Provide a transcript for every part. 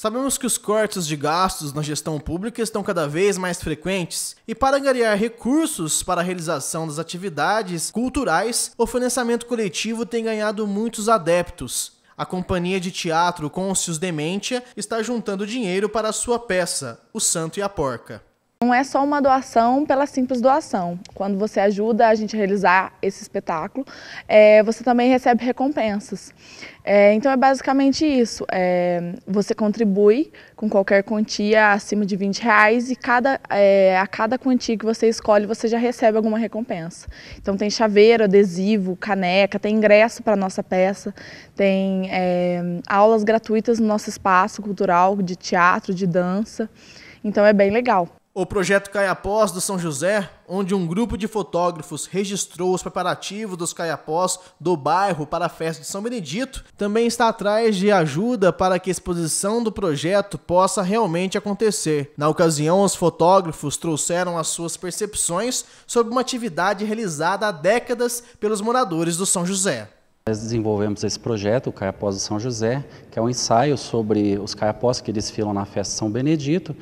Sabemos que os cortes de gastos na gestão pública estão cada vez mais frequentes e, para angariar recursos para a realização das atividades culturais, o financiamento coletivo tem ganhado muitos adeptos. A companhia de teatro Conscius Dementia está juntando dinheiro para sua peça, O Santo e a Porca. Não é só uma doação pela simples doação. Quando você ajuda a gente a realizar esse espetáculo, é, você também recebe recompensas. É, então é basicamente isso. É, você contribui com qualquer quantia acima de 20 reais e cada, é, a cada quantia que você escolhe, você já recebe alguma recompensa. Então tem chaveiro, adesivo, caneca, tem ingresso para a nossa peça, tem é, aulas gratuitas no nosso espaço cultural, de teatro, de dança. Então é bem legal. O projeto Caiapós do São José, onde um grupo de fotógrafos registrou os preparativos dos caiapós do bairro para a festa de São Benedito, também está atrás de ajuda para que a exposição do projeto possa realmente acontecer. Na ocasião, os fotógrafos trouxeram as suas percepções sobre uma atividade realizada há décadas pelos moradores do São José. Nós desenvolvemos esse projeto, o Caiapós do São José, que é um ensaio sobre os caiapós que desfilam na festa de São Benedito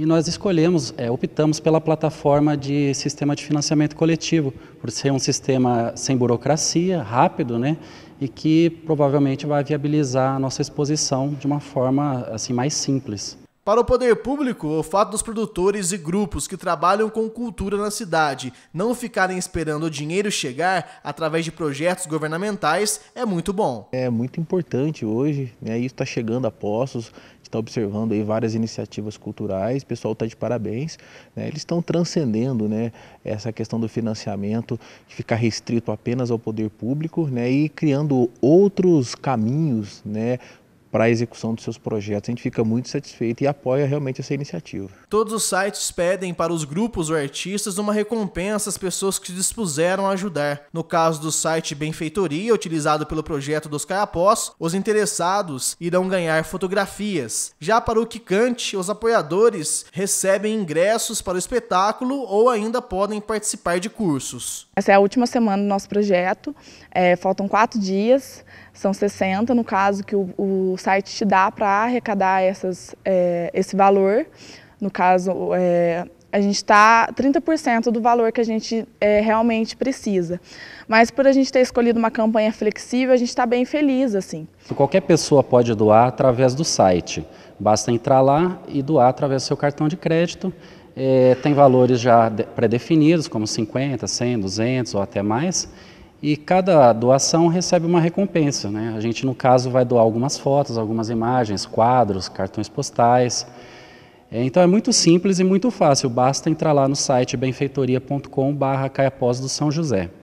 e nós escolhemos, é, optamos pela plataforma de sistema de financiamento coletivo, por ser um sistema sem burocracia, rápido, né, e que provavelmente vai viabilizar a nossa exposição de uma forma assim mais simples. Para o poder público, o fato dos produtores e grupos que trabalham com cultura na cidade não ficarem esperando o dinheiro chegar através de projetos governamentais é muito bom. É muito importante hoje, né? isso está chegando a postos, está observando aí várias iniciativas culturais, o pessoal está de parabéns, né? eles estão transcendendo né? essa questão do financiamento que fica restrito apenas ao poder público né? e criando outros caminhos, né? para a execução dos seus projetos. A gente fica muito satisfeito e apoia realmente essa iniciativa. Todos os sites pedem para os grupos ou artistas uma recompensa às pessoas que se dispuseram a ajudar. No caso do site Benfeitoria, utilizado pelo projeto dos Caiapós, os interessados irão ganhar fotografias. Já para o Quicante, os apoiadores recebem ingressos para o espetáculo ou ainda podem participar de cursos. Essa é a última semana do nosso projeto, é, faltam quatro dias, são 60 no caso que o, o site te dá para arrecadar essas, é, esse valor. No caso, é, a gente está 30% do valor que a gente é, realmente precisa. Mas por a gente ter escolhido uma campanha flexível, a gente está bem feliz assim. Qualquer pessoa pode doar através do site. Basta entrar lá e doar através do seu cartão de crédito. É, tem valores já pré-definidos, como 50, 100, 200 ou até mais e cada doação recebe uma recompensa. Né? A gente, no caso, vai doar algumas fotos, algumas imagens, quadros, cartões postais. É, então é muito simples e muito fácil, basta entrar lá no site benfeitoria.com.br Caiapós do São José.